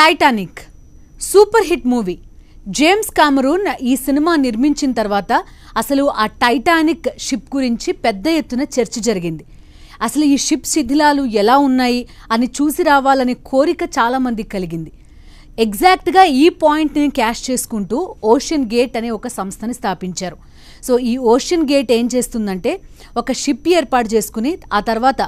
Titanic super hit movie James Cameron ఈ cinema నిర్మించిన తర్వాత అసలు ఆ టైటానిక్ షిప్ గురించి పెద్ద ఎత్తున చర్చ జరిగింది అసలు ఈ షిప్ శిథిలాలు ఎలా ఉన్నాయి అని చూసి రావాలనే కోరిక చాలామంది కలిగింది ఎగ్జాక్ట్గా ఈ పాయింట్ని క్యాష్ చేసుకుంటూ ఓషన్ గేట్ అనే ఒక సంస్థని స్థాపించారు సో ఈ ఓషన్ గేట్ ఏం చేస్తుందంటే ఒక షిప్ ఏర్పాటు చేసుకుని ఆ తర్వాత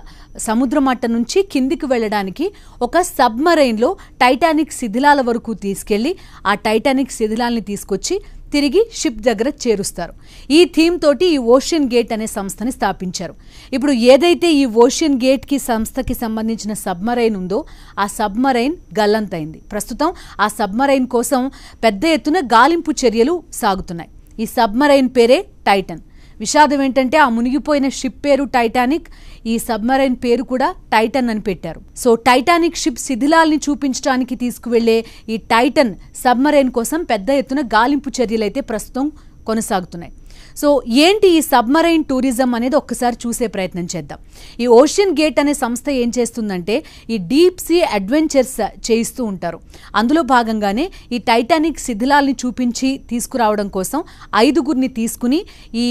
సముద్ర మట్ట నుంచి కిందికి వెళ్ళడానికి ఒక సబ్మరైన్లో టైటానిక్ శిథిలాల వరకు తీసుకెళ్ళి ఆ టైటానిక్ శిథిలాల్ని తీసుకొచ్చి తిరిగి షిప్ దగ్గర చేరుస్తారు ఈ థీమ్ తోటి ఈ ఓషన్ గేట్ అనే సంస్థని స్థాపించారు ఇప్పుడు ఏదైతే ఈ ఓషన్ గేట్కి సంస్థకి సంబంధించిన సబ్మరైన్ ఉందో ఆ సబ్మరైన్ గల్లంతైంది ప్రస్తుతం ఆ సబ్మరైన్ కోసం పెద్ద ఎత్తున గాలింపు చర్యలు సాగుతున్నాయి ఈ సబ్మరైన్ పేరే టైటన్ విషాదం ఏంటంటే ఆ మునిగిపోయిన షిప్ పేరు టైటానిక్ ఈ సబ్మరైన్ పేరు కూడా టైటన్ అని పెట్టారు సో టైటానిక్ షిప్ శిథిలాల్ని చూపించడానికి తీసుకువెళ్లే ఈ టైటన్ సబ్మరైన్ కోసం పెద్ద ఎత్తున గాలింపు చర్యలైతే ప్రస్తుతం కొనసాగుతున్నాయి సో ఏంటి ఈ సబ్మరైన్ టూరిజం అనేది ఒక్కసారి చూసే ప్రయత్నం చేద్దాం ఈ ఓషన్ గేట్ అనే సంస్థ ఏం చేస్తుందంటే ఈ డీప్ సీ అడ్వెంచర్స్ చేయిస్తూ ఉంటారు అందులో భాగంగానే ఈ టైటానిక్ శిథిలాల్ని చూపించి తీసుకురావడం కోసం ఐదుగురిని తీసుకుని ఈ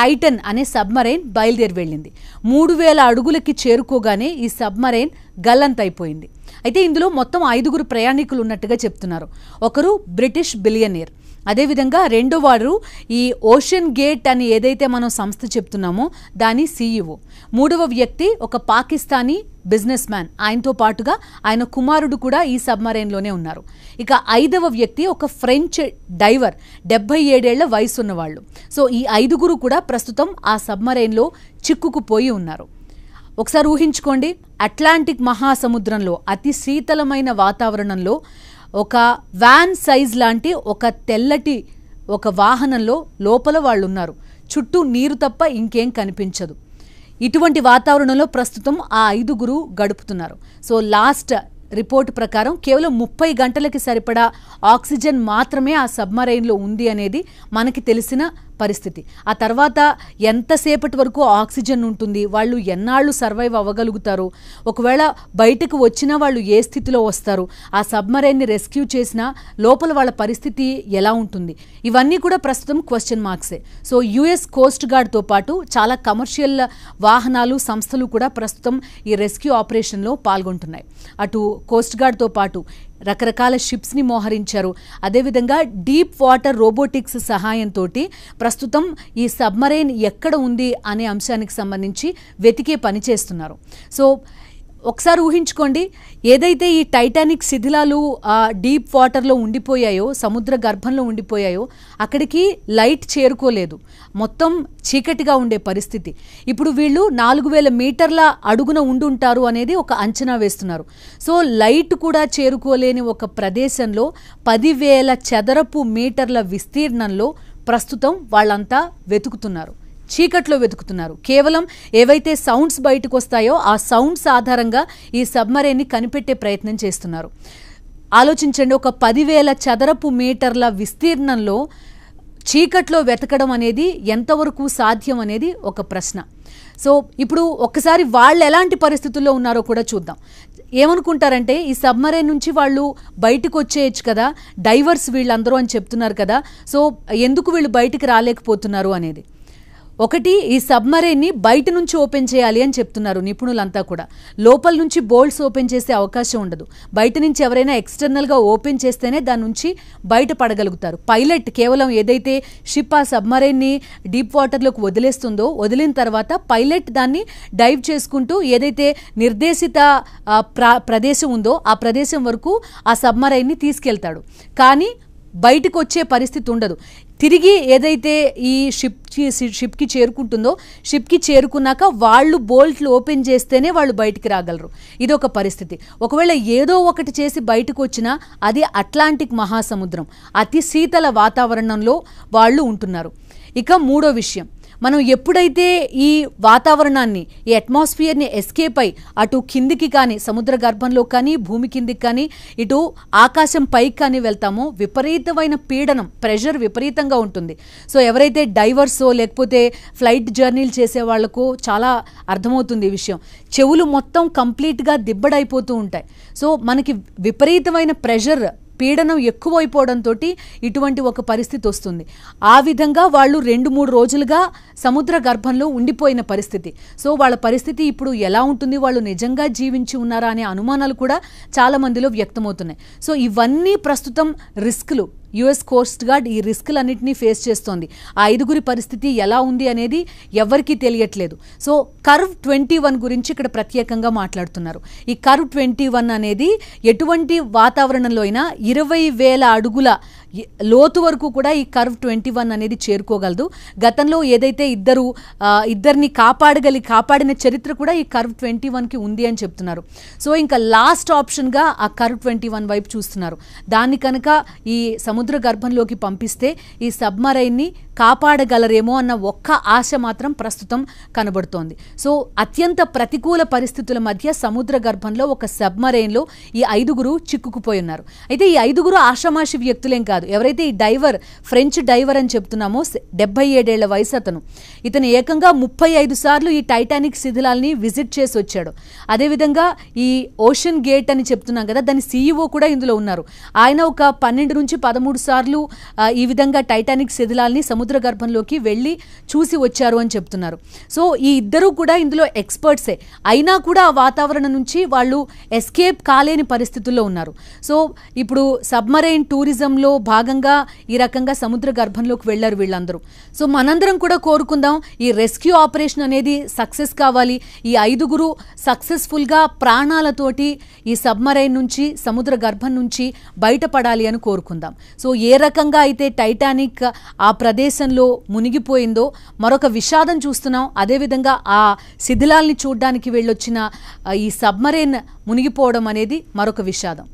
టైటన్ అనే సబ్మరైన్ బయలుదేరి వెళ్ళింది మూడు వేల అడుగులకి చేరుకోగానే ఈ సబ్మరైన్ గల్లంతైపోయింది అయితే ఇందులో మొత్తం ఐదుగురు ప్రయాణికులు ఉన్నట్టుగా చెప్తున్నారు ఒకరు బ్రిటిష్ బిలియనీర్ అదేవిధంగా రెండో వారు ఈ ఓషన్ గేట్ అని ఏదైతే మనం సంస్థ చెప్తున్నామో దాని సీఈఓ మూడవ వ్యక్తి ఒక పాకిస్తానీ బిజినెస్ మ్యాన్ ఆయనతో పాటుగా ఆయన కుమారుడు కూడా ఈ సబ్మరైన్లోనే ఉన్నారు ఇక ఐదవ వ్యక్తి ఒక ఫ్రెంచ్ డైవర్ డెబ్బై ఏడేళ్ల వయసున్నవాళ్ళు సో ఈ ఐదుగురు కూడా ప్రస్తుతం ఆ సబ్మరైన్లో చిక్కుకుపోయి ఉన్నారు ఒకసారి ఊహించుకోండి అట్లాంటిక్ మహాసముద్రంలో అతి శీతలమైన వాతావరణంలో ఒక వ్యాన్ సైజ్ లాంటి ఒక తెల్లటి ఒక వాహనంలో లోపల వాళ్ళు ఉన్నారు చుట్టూ నీరు తప్ప ఇంకేం కనిపించదు ఇటువంటి వాతావరణంలో ప్రస్తుతం ఆ ఐదుగురు గడుపుతున్నారు సో లాస్ట్ రిపోర్ట్ ప్రకారం కేవలం ముప్పై గంటలకి సరిపడా ఆక్సిజన్ మాత్రమే ఆ సబ్మరైన్లో ఉంది అనేది మనకి తెలిసిన పరిస్థితి ఆ తర్వాత ఎంతసేపటి వరకు ఆక్సిజన్ ఉంటుంది వాళ్ళు ఎన్నాళ్ళు సర్వైవ్ అవ్వగలుగుతారు ఒకవేళ బయటకు వచ్చిన వాళ్ళు ఏ స్థితిలో వస్తారు ఆ సబ్మరైన్ని రెస్క్యూ చేసిన లోపల వాళ్ళ పరిస్థితి ఎలా ఉంటుంది ఇవన్నీ కూడా ప్రస్తుతం క్వశ్చన్ మార్క్సే సో యుఎస్ కోస్ట్ గార్డ్తో పాటు చాలా కమర్షియల్ వాహనాలు సంస్థలు కూడా ప్రస్తుతం ఈ రెస్క్యూ ఆపరేషన్లో పాల్గొంటున్నాయి అటు కోస్ట్ గార్డ్తో పాటు రకరకాల షిప్స్ని మోహరించారు అదేవిధంగా డీప్ వాటర్ రోబోటిక్స్ సహాయంతో ప్రస్తుతం ఈ సబ్మరైన్ ఎక్కడ ఉంది అనే అంశానికి సంబంధించి వెతికే పని చేస్తున్నారు సో ఒకసారి ఊహించుకోండి ఏదైతే ఈ టైటానిక్ శిథిలాలు ఆ డీప్ వాటర్లో ఉండిపోయాయో సముద్ర గర్భంలో ఉండిపోయాయో అక్కడికి లైట్ చేరుకోలేదు మొత్తం చీకటిగా ఉండే పరిస్థితి ఇప్పుడు వీళ్ళు నాలుగు వేల మీటర్ల అడుగున ఉండుంటారు అనేది ఒక అంచనా వేస్తున్నారు సో లైట్ కూడా చేరుకోలేని ఒక ప్రదేశంలో పదివేల చదరపు మీటర్ల విస్తీర్ణంలో ప్రస్తుతం వాళ్ళంతా వెతుకుతున్నారు చీకట్లో వెతుకుతున్నారు కేవలం ఏవైతే సౌండ్స్ బయటకు వస్తాయో ఆ సౌండ్స్ ఆధారంగా ఈ సబ్మరీన్ని కనిపెట్టే ప్రయత్నం చేస్తున్నారు ఆలోచించండి ఒక పదివేల చదరపు మీటర్ల విస్తీర్ణంలో చీకట్లో వెతకడం అనేది ఎంతవరకు సాధ్యం అనేది ఒక ప్రశ్న సో ఇప్పుడు ఒక్కసారి వాళ్ళు ఎలాంటి పరిస్థితుల్లో ఉన్నారో కూడా చూద్దాం ఏమనుకుంటారంటే ఈ సబ్మరీన్ నుంచి వాళ్ళు బయటకు వచ్చేయచ్చు కదా డైవర్స్ వీళ్ళందరూ అని చెప్తున్నారు కదా సో ఎందుకు వీళ్ళు బయటికి రాలేకపోతున్నారు అనేది ఒకటి ఈ సబ్మరైన్ని బయట నుంచి ఓపెన్ చేయాలి అని చెప్తున్నారు నిపుణులంతా కూడా లోపల నుంచి బోల్డ్స్ ఓపెన్ చేసే అవకాశం ఉండదు బయట నుంచి ఎవరైనా ఎక్స్టర్నల్గా ఓపెన్ చేస్తేనే దాని నుంచి బయట పడగలుగుతారు పైలట్ కేవలం ఏదైతే షిప్ ఆ సబ్మరైన్ని డీప్ వాటర్లోకి వదిలేస్తుందో వదిలిన తర్వాత పైలట్ దాన్ని డైవ్ చేసుకుంటూ ఏదైతే నిర్దేశిత ప్రదేశం ఉందో ఆ ప్రదేశం వరకు ఆ సబ్మరైన్ని తీసుకెళ్తాడు కానీ బయటకు వచ్చే పరిస్థితి ఉండదు తిరిగి ఏదైతే ఈ షిప్ షిప్కి చేరుకుంటుందో షిప్కి చేరుకున్నాక వాళ్ళు బోల్ట్లు ఓపెన్ చేస్తేనే వాళ్ళు బయటికి రాగలరు ఇది ఒక పరిస్థితి ఒకవేళ ఏదో ఒకటి చేసి బయటకు వచ్చినా అది అట్లాంటిక్ మహాసముద్రం అతి శీతల వాతావరణంలో వాళ్ళు ఉంటున్నారు ఇక మూడో విషయం మనం ఎప్పుడైతే ఈ వాతావరణాన్ని ఈ అట్మాస్ఫియర్ని ఎస్కేప్ అయి అటు కిందికి కానీ సముద్ర గర్భంలో కానీ భూమి కిందికి కానీ ఇటు ఆకాశం పైకి కానీ వెళ్తామో విపరీతమైన పీడనం ప్రెషర్ విపరీతంగా ఉంటుంది సో ఎవరైతే డైవర్సో లేకపోతే ఫ్లైట్ జర్నీలు చేసే వాళ్లకు చాలా అర్థమవుతుంది ఈ విషయం చెవులు మొత్తం కంప్లీట్గా దిబ్బడైపోతూ ఉంటాయి సో మనకి విపరీతమైన ప్రెషర్ పీడనం ఎక్కువైపోవడంతో ఇటువంటి ఒక పరిస్థితి వస్తుంది ఆ విధంగా వాళ్ళు రెండు మూడు రోజులుగా సముద్ర గర్భంలో ఉండిపోయిన పరిస్థితి సో వాళ్ళ పరిస్థితి ఇప్పుడు ఎలా ఉంటుంది వాళ్ళు నిజంగా జీవించి ఉన్నారా అనే అనుమానాలు కూడా చాలామందిలో వ్యక్తమవుతున్నాయి సో ఇవన్నీ ప్రస్తుతం రిస్క్లు యుఎస్ కోస్ట్ గార్డ్ ఈ రిస్క్లన్నింటినీ ఫేస్ చేస్తోంది ఆ ఐదుగురి పరిస్థితి ఎలా ఉంది అనేది ఎవరికీ తెలియట్లేదు సో కర్వ్ ట్వంటీ వన్ గురించి ఇక్కడ ప్రత్యేకంగా మాట్లాడుతున్నారు ఈ కర్వ్ ట్వంటీ వన్ అనేది ఎటువంటి వాతావరణంలో అయినా ఇరవై వేల అడుగుల లోతు వరకు కూడా ఈ కర్వ్ ట్వంటీ వన్ అనేది చేరుకోగలదు గతంలో ఏదైతే ఇద్దరు ఇద్దరిని కాపాడగలి కాపాడిన చరిత్ర కూడా ఈ కర్వ్ ట్వంటీ వన్కి ఉంది అని చెప్తున్నారు సో ఇంకా లాస్ట్ ఆప్షన్గా ఆ కర్వ్ ట్వంటీ వన్ వైపు చూస్తున్నారు దాన్ని కనుక ఈ సము సముద్ర గర్భంలోకి పంపిస్తే ఈ సబ్మరైన్ని కాపాడగలరేమో అన్న ఒక్క ఆశ మాత్రం ప్రస్తుతం కనబడుతోంది సో అత్యంత ప్రతికూల పరిస్థితుల మధ్య సముద్ర గర్భంలో ఒక సబ్మరైన్లో ఈ ఐదుగురు చిక్కుకుపోయి ఉన్నారు అయితే ఈ ఐదుగురు ఆషమాషి వ్యక్తులేం కాదు ఎవరైతే ఈ డైవర్ ఫ్రెంచ్ డైవర్ అని చెప్తున్నామో డెబ్బై ఏడేళ్ల వయసు అతను ఇతను ఏకంగా ముప్పై ఐదు సార్లు ఈ టైటానిక్ శిథిలాల్ని విజిట్ చేసి వచ్చాడు అదేవిధంగా ఈ ఓషన్ గేట్ అని చెప్తున్నాం కదా దాని సీఈఓ కూడా ఇందులో ఉన్నారు ఆయన ఒక పన్నెండు నుంచి పదమూడు సార్లు ఈ విధంగా టైటానిక్ శిథిలాల్ని సము సముద్ర గర్భంలోకి వెళ్ళి చూసి వచ్చారు అని చెప్తున్నారు సో ఈ ఇద్దరూ కూడా ఇందులో ఎక్స్పర్ట్సే అయినా కూడా ఆ వాతావరణం నుంచి వాళ్ళు ఎస్కేప్ కాలేని పరిస్థితుల్లో ఉన్నారు సో ఇప్పుడు సబ్మరైన్ టూరిజంలో భాగంగా ఈ రకంగా సముద్ర గర్భంలోకి వెళ్ళారు వీళ్ళందరూ సో మనందరం కూడా కోరుకుందాం ఈ రెస్క్యూ ఆపరేషన్ అనేది సక్సెస్ కావాలి ఈ ఐదుగురు సక్సెస్ఫుల్గా ప్రాణాలతోటి ఈ సబ్మరైన్ నుంచి సముద్ర గర్భం నుంచి బయటపడాలి అని కోరుకుందాం సో ఏ రకంగా అయితే టైటానిక్ ఆ ప్రదేశం ఆవేశంలో మునిగిపోయిందో మరొక విషాదం చూస్తున్నాం అదేవిధంగా ఆ శిథిలాల్ని చూడ్డానికి వెళ్ళొచ్చిన ఈ సబ్మరీన్ మునిగిపోవడం అనేది మరొక విషాదం